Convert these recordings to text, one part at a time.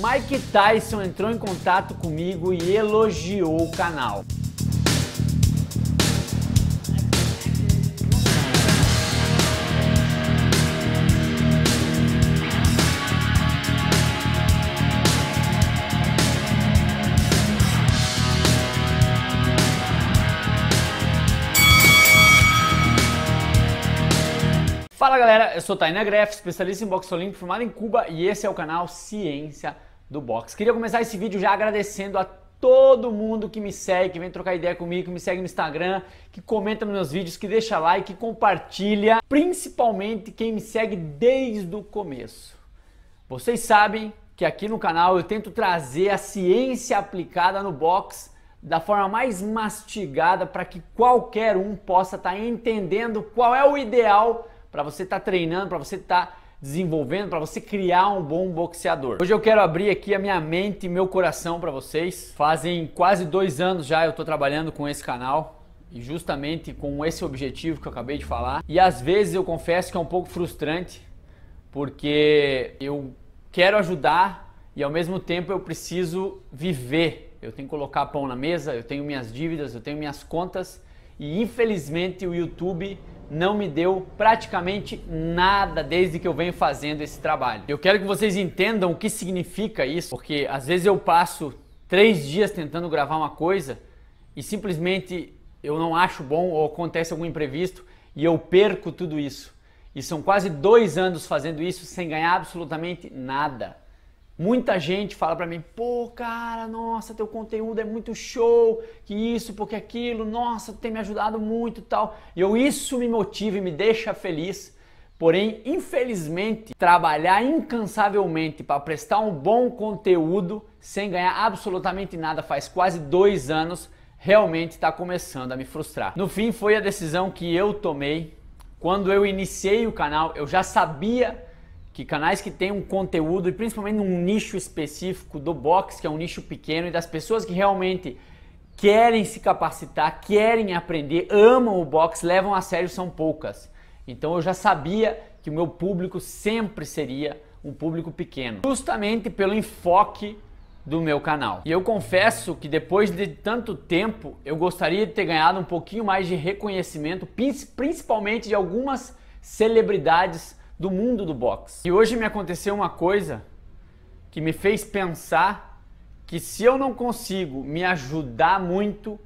Mike Tyson entrou em contato comigo e elogiou o canal. Fala galera, eu sou Taina Greff, especialista em boxe olímpico formado em Cuba e esse é o canal Ciência do box. Queria começar esse vídeo já agradecendo a todo mundo que me segue, que vem trocar ideia comigo, que me segue no Instagram, que comenta nos meus vídeos, que deixa like, que compartilha, principalmente quem me segue desde o começo. Vocês sabem que aqui no canal eu tento trazer a ciência aplicada no box da forma mais mastigada para que qualquer um possa estar tá entendendo qual é o ideal para você estar tá treinando, para você estar tá desenvolvendo para você criar um bom boxeador. Hoje eu quero abrir aqui a minha mente e meu coração para vocês. Fazem quase dois anos já eu estou trabalhando com esse canal. E justamente com esse objetivo que eu acabei de falar. E às vezes eu confesso que é um pouco frustrante, porque eu quero ajudar e ao mesmo tempo eu preciso viver. Eu tenho que colocar pão na mesa, eu tenho minhas dívidas, eu tenho minhas contas e infelizmente o YouTube não me deu praticamente nada desde que eu venho fazendo esse trabalho. Eu quero que vocês entendam o que significa isso, porque às vezes eu passo três dias tentando gravar uma coisa e simplesmente eu não acho bom ou acontece algum imprevisto e eu perco tudo isso. E são quase dois anos fazendo isso sem ganhar absolutamente nada. Muita gente fala para mim, pô, cara, nossa, teu conteúdo é muito show, que isso, porque aquilo, nossa, tem me ajudado muito, tal. E eu isso me motiva e me deixa feliz. Porém, infelizmente, trabalhar incansavelmente para prestar um bom conteúdo sem ganhar absolutamente nada faz quase dois anos realmente está começando a me frustrar. No fim, foi a decisão que eu tomei. Quando eu iniciei o canal, eu já sabia que canais que têm um conteúdo e principalmente num nicho específico do box, que é um nicho pequeno e das pessoas que realmente querem se capacitar, querem aprender, amam o box, levam a sério são poucas. Então eu já sabia que o meu público sempre seria um público pequeno, justamente pelo enfoque do meu canal. E eu confesso que depois de tanto tempo, eu gostaria de ter ganhado um pouquinho mais de reconhecimento, principalmente de algumas celebridades do mundo do boxe. E hoje me aconteceu uma coisa que me fez pensar que se eu não consigo me ajudar muito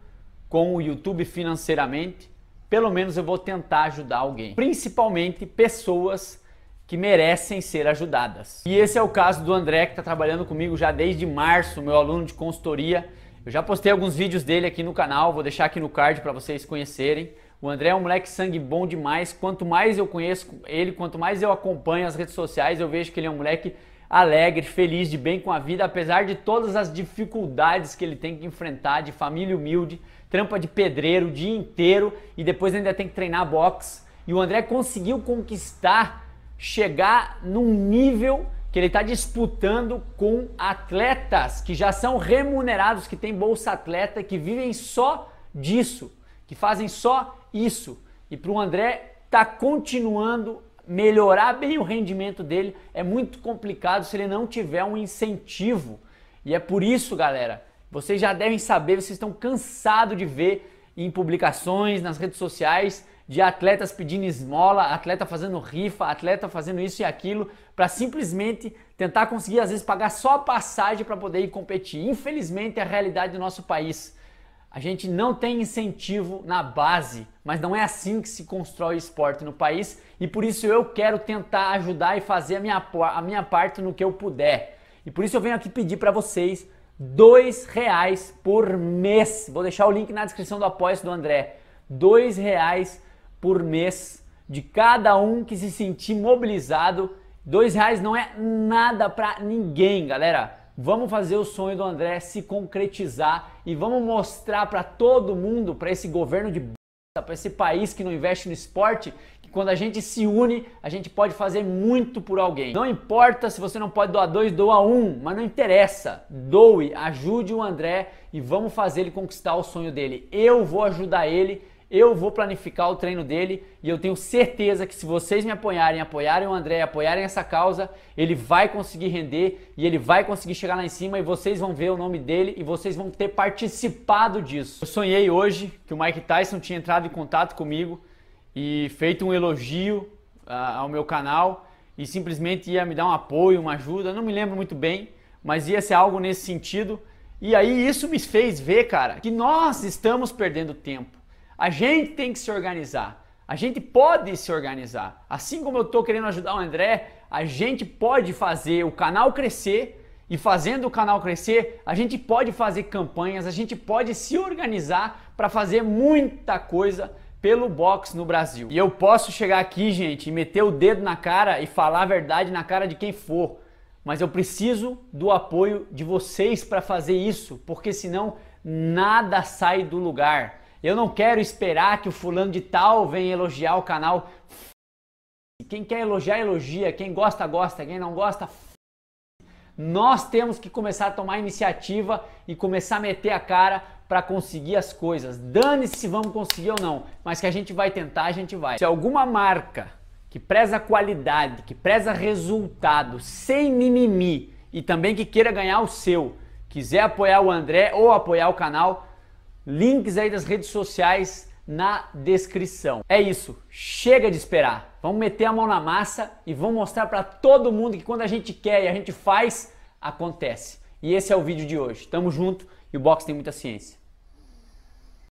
com o YouTube financeiramente, pelo menos eu vou tentar ajudar alguém, principalmente pessoas que merecem ser ajudadas. E esse é o caso do André que está trabalhando comigo já desde março, meu aluno de consultoria. Eu já postei alguns vídeos dele aqui no canal, vou deixar aqui no card para vocês conhecerem. O André é um moleque sangue bom demais. Quanto mais eu conheço ele, quanto mais eu acompanho as redes sociais, eu vejo que ele é um moleque alegre, feliz, de bem com a vida, apesar de todas as dificuldades que ele tem que enfrentar de família humilde, trampa de pedreiro o dia inteiro e depois ainda tem que treinar boxe. E o André conseguiu conquistar, chegar num nível que ele está disputando com atletas que já são remunerados, que têm bolsa atleta, que vivem só disso que fazem só isso. E para o André tá continuando melhorar bem o rendimento dele é muito complicado se ele não tiver um incentivo. E é por isso, galera, vocês já devem saber, vocês estão cansados de ver em publicações, nas redes sociais, de atletas pedindo esmola, atleta fazendo rifa, atleta fazendo isso e aquilo, para simplesmente tentar conseguir, às vezes, pagar só a passagem para poder ir competir. Infelizmente, é a realidade do nosso país. A gente não tem incentivo na base, mas não é assim que se constrói esporte no país e por isso eu quero tentar ajudar e fazer a minha, a minha parte no que eu puder. E por isso eu venho aqui pedir para vocês dois reais por mês. Vou deixar o link na descrição do apoio do André. Dois reais por mês de cada um que se sentir mobilizado. Dois reais não é nada para ninguém, galera. Vamos fazer o sonho do André se concretizar e vamos mostrar para todo mundo, para esse governo de b... para esse país que não investe no esporte, que quando a gente se une, a gente pode fazer muito por alguém. Não importa se você não pode doar dois, doa um, mas não interessa. Doe, ajude o André e vamos fazer ele conquistar o sonho dele. Eu vou ajudar ele eu vou planificar o treino dele e eu tenho certeza que se vocês me apoiarem, apoiarem o André, apoiarem essa causa, ele vai conseguir render e ele vai conseguir chegar lá em cima e vocês vão ver o nome dele e vocês vão ter participado disso. Eu sonhei hoje que o Mike Tyson tinha entrado em contato comigo e feito um elogio uh, ao meu canal e simplesmente ia me dar um apoio, uma ajuda, não me lembro muito bem, mas ia ser algo nesse sentido. E aí isso me fez ver, cara, que nós estamos perdendo tempo. A gente tem que se organizar. A gente pode se organizar. Assim como eu estou querendo ajudar o André, a gente pode fazer o canal crescer e fazendo o canal crescer, a gente pode fazer campanhas, a gente pode se organizar para fazer muita coisa pelo box no Brasil. E eu posso chegar aqui, gente, e meter o dedo na cara e falar a verdade na cara de quem for, mas eu preciso do apoio de vocês para fazer isso, porque senão nada sai do lugar. Eu não quero esperar que o fulano de tal venha elogiar o canal. Quem quer elogiar, elogia. Quem gosta, gosta. Quem não gosta, nós temos que começar a tomar iniciativa e começar a meter a cara para conseguir as coisas. Dane-se se vamos conseguir ou não, mas que a gente vai tentar, a gente vai. Se alguma marca que preza qualidade, que preza resultado, sem mimimi e também que queira ganhar o seu, quiser apoiar o André ou apoiar o canal, links aí das redes sociais na descrição. É isso, chega de esperar. Vamos meter a mão na massa e vamos mostrar para todo mundo que quando a gente quer e a gente faz, acontece. E esse é o vídeo de hoje. Tamo junto e o box tem muita ciência.